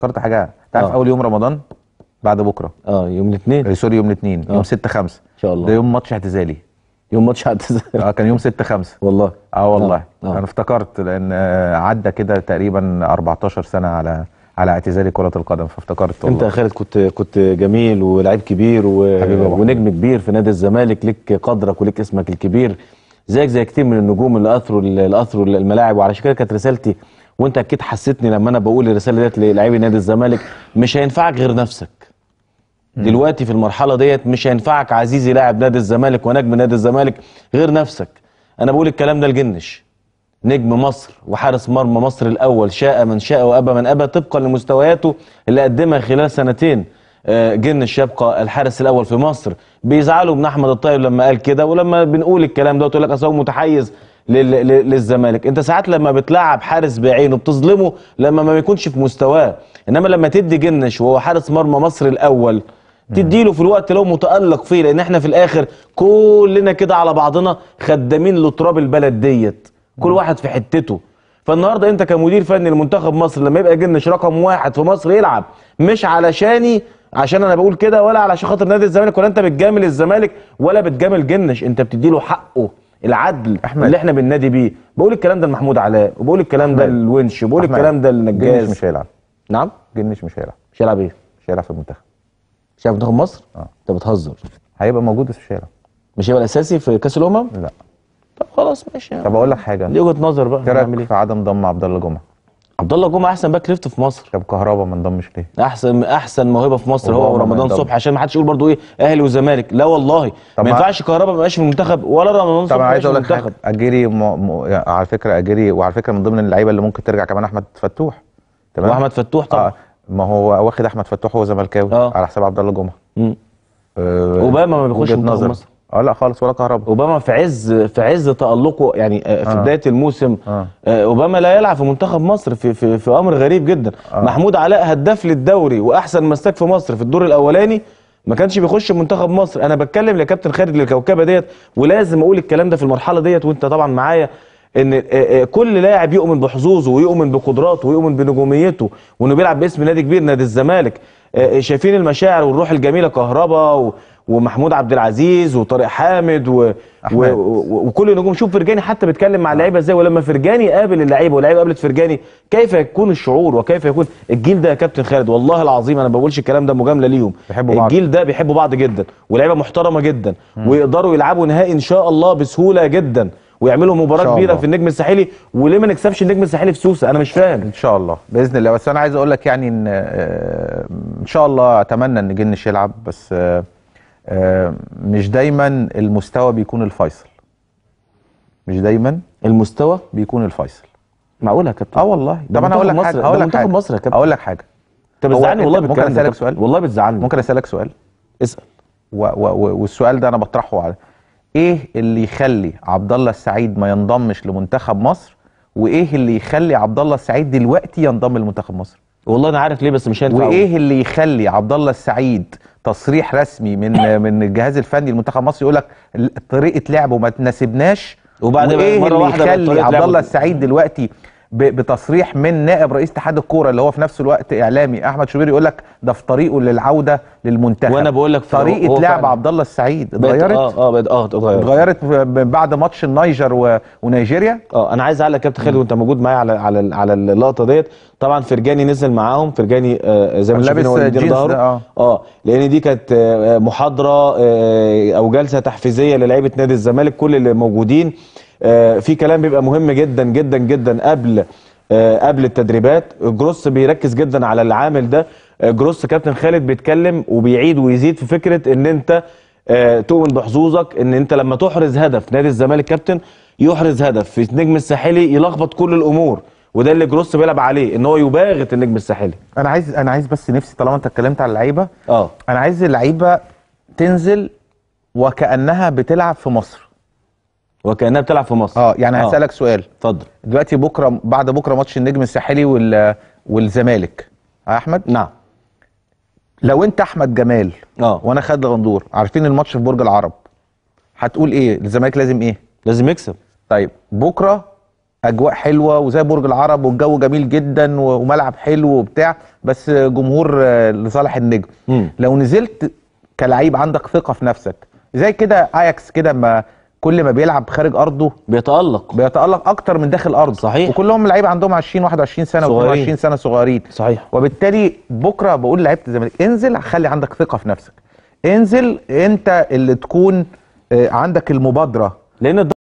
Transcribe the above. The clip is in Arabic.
فكرت حاجه انت عارف آه. اول يوم رمضان بعد بكره اه يوم الاثنين آه، سوري يوم الاثنين آه. يوم 6 5 ان شاء الله ده يوم ماتش اعتزالي يوم ماتش اعتزالي اه كان يوم 6 5 والله اه والله أوه. انا افتكرت لان عدى كده تقريبا 14 سنه على على اعتزالي كره القدم فافتكرت انت يا خالد كنت كنت جميل ولاعيب كبير و... ونجم كبير في نادي الزمالك لك قدرك ولك اسمك الكبير زيك زي كتير من النجوم اللي اثروا اللي اثروا الملاعب وعلى كده كانت رسالتي وانت اكيد حسيتني لما انا بقول الرساله ديت للاعبي نادي الزمالك مش هينفعك غير نفسك دلوقتي في المرحله ديت مش هينفعك عزيزي لاعب نادي الزمالك ونجم نادي الزمالك غير نفسك انا بقول الكلام ده لجنش نجم مصر وحارس مرمى مصر الاول شاء من شاء وابى من ابى طبقا لمستوياته اللي قدمها خلال سنتين آه، جنش يبقى الحارس الاول في مصر بيزعلوا من احمد الطيب لما قال كده ولما بنقول الكلام ده تقول لك اصل هو متحيز للزمالك انت ساعات لما بتلعب حارس بعينه بتظلمه لما ما بيكونش في مستواه انما لما تدي جنش وهو حارس مرمى مصر الاول تديله في الوقت لو متالق فيه لان احنا في الاخر كلنا كده على بعضنا خدامين لتراب البلد ديت كل واحد في حتته فالنهارده انت كمدير فني لمنتخب مصر لما يبقى جنش رقم واحد في مصر يلعب مش علشاني عشان انا بقول كده ولا علشان خاطر نادي الزمالك ولا انت بتجامل الزمالك ولا بتجامل جنش انت بتديله حقه العدل أحمد. اللي احنا بننادي بيه بقول الكلام ده لمحمود علاء وبقول الكلام ده للونش وبقول الكلام ده للنجاز مش هيلعب نعم جنش مش هيلعب مش هيلعب ايه مش هيلعب في المنتخب مش هيلعب في منتخب مصر اه انت بتهزر هيبقى موجود بس مش هيلعب مش هيبقى الاساسي في كاس الامم لا طب خلاص ماشي طب اقول لك حاجه دي وجهه نظر بقى ايه, إيه؟ في عدم ضم عبد الله جمعه عبد الله جمعه احسن باك ليفت في مصر طب كهربا ما انضمش ليه احسن احسن موهبه في مصر هو ورمضان صبحي عشان ما حدش يقول برضو ايه اهلي وزمالك لا والله ما ينفعش كهربا ما يبقاش في المنتخب ولا رمضان صبحي طب عايز اقول لك اجيري م... م... على فكره اجيري وعلى فكره من ضمن اللعيبه اللي ممكن ترجع كمان احمد فتوح تمام واحمد فتوح طبعا آه ما هو واخد احمد فتوح وهو زملكاوي آه. على حساب عبد الله جمعه امم آه اوباما ما بيخش منتخب مصر اه لا خالص ولا كهرباء اوباما في عز في عز تالقه يعني آه، في آه. بدايه الموسم آه. آه. اوباما لا يلعب في منتخب مصر في في, في امر غريب جدا آه. محمود علاء هداف للدوري واحسن مساك في مصر في الدور الاولاني ما كانش بيخش منتخب مصر انا بتكلم لكابتن خالد للكوكبه ديت ولازم اقول الكلام ده في المرحله ديت وانت طبعا معايا ان آه، كل لاعب يؤمن بحظوظه ويؤمن بقدراته ويؤمن بنجوميته وانه بيلعب باسم نادي كبير نادي الزمالك شايفين المشاعر والروح الجميله كهربا ومحمود عبد العزيز وطارق حامد و... و... وكل النجوم شوف فرجاني حتى بيتكلم مع اللعيبه ازاي ولما فرجاني قابل اللعيبه واللعيبه قابلت فرجاني كيف يكون الشعور وكيف يكون الجيل ده يا كابتن خالد والله العظيم انا ما بقولش الكلام ده مجامله ليهم بيحبوا بعض الجيل ده بيحبوا بعض جدا ولعيبه محترمه جدا م. ويقدروا يلعبوا نهائي ان شاء الله بسهوله جدا ويعملوا مباراه كبيره في النجم الساحلي وليه ما نكسبش النجم الساحلي في سوسه انا مش فاهم ان شاء الله باذن الله بس انا عايز اقول لك يعني ان آه، ان شاء الله اتمنى ان جنش يلعب بس آه، آه، مش دايما المستوى بيكون الفيصل مش دايما المستوى بيكون الفيصل معقولة يا كابتن اه والله طب انا اقول لك حاجه اقول لك حاجه مصر يا كابتن اقول لك حاجه انت بتزعلني والله بالكلام ممكن اسالك سؤال والله بتزعلني ممكن اسالك سؤال اسال و و والسؤال ده انا بطرحه على ايه اللي يخلي عبد الله السعيد ما ينضمش لمنتخب مصر وايه اللي يخلي عبد الله السعيد دلوقتي ينضم لمنتخب مصر والله انا عارف ليه بس مش هينفع وايه اللي يخلي عبد الله السعيد تصريح رسمي من من الجهاز الفني المنتخب المصري يقول لك طريقه لعبه ما تناسبناش وبعد مره واحده عبد الله السعيد دلوقتي بتصريح من نائب رئيس اتحاد الكوره اللي هو في نفس الوقت اعلامي احمد شوبير يقول لك ده في طريقه للعوده للمنتخب وانا بقول لك طريقه لعب عبد الله السعيد اتغيرت اه اه اه اتغيرت اتغيرت بعد ماتش النيجر و... ونيجيريا اه انا عايز اعلق كابتن خالد وانت موجود معايا على على على اللقطه ديت طبعا فرجاني نزل معاهم فرجاني آه زي ما شفنا هو اللي ظهره اه اه لان دي كانت آه، محاضره آه،, آه او جلسه تحفيزيه للعيبه نادي الزمالك كل اللي موجودين آه، في كلام بيبقى مهم جدا جدا جدا قبل آه، قبل التدريبات جروس بيركز جدا على العامل ده آه، جروس كابتن خالد بيتكلم وبيعيد ويزيد في فكره ان انت تؤمن بحظوظك ان انت لما تحرز هدف نادي الزمالك كابتن يحرز هدف في النجم الساحلي يلخبط كل الامور وده اللي جروس بيلعب عليه ان هو يباغت النجم الساحلي انا عايز انا عايز بس نفسي طالما انت اتكلمت على اللعيبه اه انا عايز اللعيبه تنزل وكانها بتلعب في مصر وكانها بتلعب في مصر اه يعني آه. هسالك سؤال اتفضل دلوقتي بكره بعد بكره ماتش النجم الساحلي وال... والزمالك يا آه، احمد نعم لو انت احمد جمال اه وانا خالد غندور عارفين الماتش في برج العرب هتقول ايه الزمالك لازم ايه لازم يكسب طيب بكره اجواء حلوه وزي برج العرب والجو جميل جدا وملعب حلو وبتاع بس جمهور آه، لصالح النجم م. لو نزلت كلعيب عندك ثقه في نفسك زي كده اياكس كده ما كل ما بيلعب خارج ارضه بيتالق بيتالق اكتر من داخل ارضه صحيح وكلهم لعيبه عندهم 20 21 سنه و22 سنه صغيرين صحيح وبالتالي بكره بقول لعيبه الزمالك انزل خلي عندك ثقه في نفسك انزل انت اللي تكون آه، عندك المبادره لان